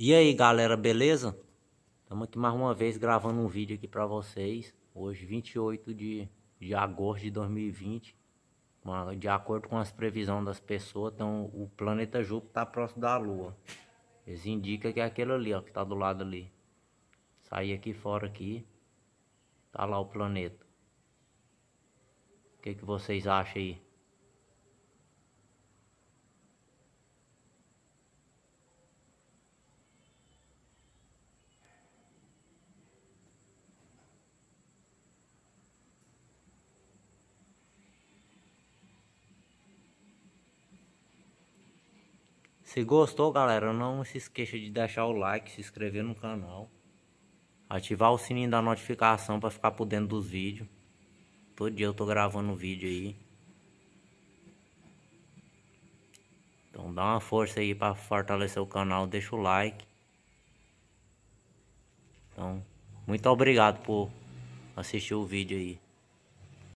E aí galera, beleza? Estamos aqui mais uma vez gravando um vídeo aqui para vocês Hoje 28 de, de agosto de 2020 De acordo com as previsões das pessoas então, O planeta Júpiter está próximo da Lua Eles indicam que é aquele ali ó, que está do lado ali Sair aqui fora aqui Tá lá o planeta O que, que vocês acham aí? Se gostou, galera, não se esqueça de deixar o like, se inscrever no canal, ativar o sininho da notificação para ficar por dentro dos vídeos. Todo dia eu tô gravando um vídeo aí. Então dá uma força aí para fortalecer o canal, deixa o like. Então, muito obrigado por assistir o vídeo aí.